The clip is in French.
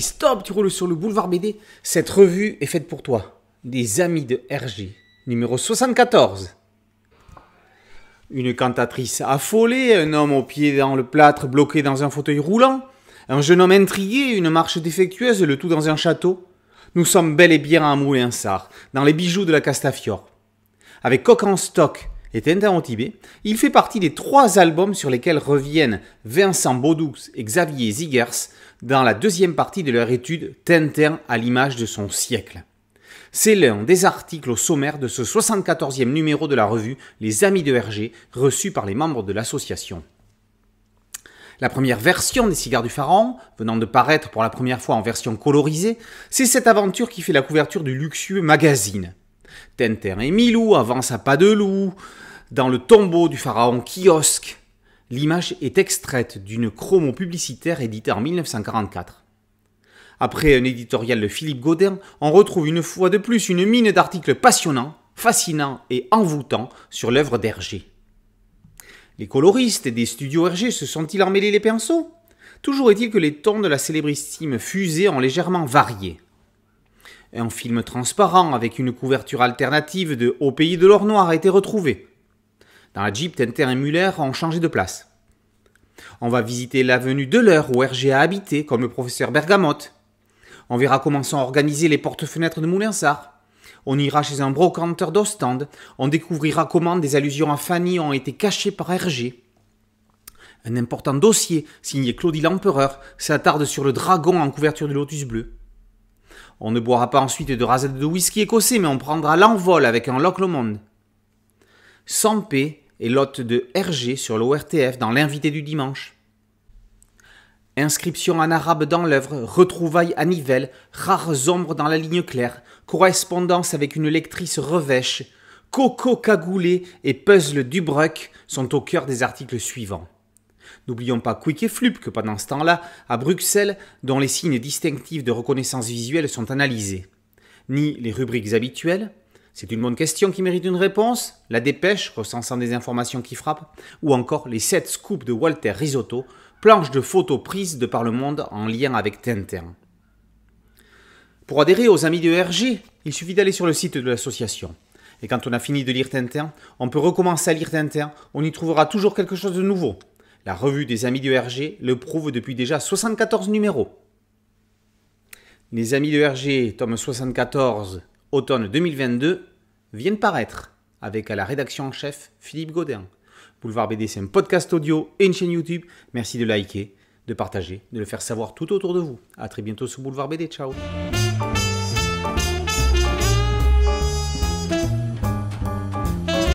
stop, tu roules sur le boulevard BD. Cette revue est faite pour toi. Des amis de RG, numéro 74. Une cantatrice affolée, un homme au pied dans le plâtre bloqué dans un fauteuil roulant, un jeune homme intrigué, une marche défectueuse, le tout dans un château. Nous sommes bel et bien à moulin sard, dans les bijoux de la Castafiore. Avec coq en stock, et Tintin au Tibet, il fait partie des trois albums sur lesquels reviennent Vincent Baudoux et Xavier Zigers dans la deuxième partie de leur étude Tintin à l'image de son siècle. C'est l'un des articles au sommaire de ce 74e numéro de la revue Les Amis de Hergé, reçu par les membres de l'association. La première version des Cigares du Pharaon, venant de paraître pour la première fois en version colorisée, c'est cette aventure qui fait la couverture du luxueux magazine. Tenter et Milou, avancent à pas de loup, dans le tombeau du pharaon Kiosque. L'image est extraite d'une chromo publicitaire éditée en 1944. Après un éditorial de Philippe Godin, on retrouve une fois de plus une mine d'articles passionnants, fascinants et envoûtants sur l'œuvre d'Hergé. Les coloristes des studios Hergé se sont-ils emmêlés les pinceaux Toujours est-il que les tons de la célébrissime fusée ont légèrement varié. Un film transparent avec une couverture alternative de Au pays de l'or noir a été retrouvé. Dans la Jeep, Tinter et Muller ont changé de place. On va visiter l'avenue de l'heure où Hergé a habité, comme le professeur Bergamote. On verra comment sont organisées les portes-fenêtres de Moulinsart. On ira chez un brocanteur d'Ostende. On découvrira comment des allusions à Fanny ont été cachées par Hergé. Un important dossier, signé Claudie l'Empereur, s'attarde sur le dragon en couverture du lotus bleu. On ne boira pas ensuite de rasade de whisky écossais, mais on prendra l'envol avec un Loch monde. Sampé et l'hôte de RG sur l'ORTF dans l'invité du dimanche. Inscription en arabe dans l'œuvre, retrouvailles à Nivelles, rares ombres dans la ligne claire, correspondance avec une lectrice revêche, coco cagoulé et puzzle Dubruck sont au cœur des articles suivants. N'oublions pas Quick et Flup que pendant ce temps-là, à Bruxelles, dont les signes distinctifs de reconnaissance visuelle sont analysés. Ni les rubriques habituelles, c'est une bonne question qui mérite une réponse, la dépêche recensant des informations qui frappent, ou encore les 7 scoops de Walter Risotto, planches de photos prises de par le monde en lien avec Tintin. Pour adhérer aux amis de RG, il suffit d'aller sur le site de l'association. Et quand on a fini de lire Tintin, on peut recommencer à lire Tintin, on y trouvera toujours quelque chose de nouveau. La revue des Amis de RG le prouve depuis déjà 74 numéros. Les Amis de RG, tome 74, automne 2022, viennent paraître, avec à la rédaction en chef Philippe Godin. Boulevard BD, c'est un podcast audio et une chaîne YouTube. Merci de liker, de partager, de le faire savoir tout autour de vous. A très bientôt sur Boulevard BD. Ciao!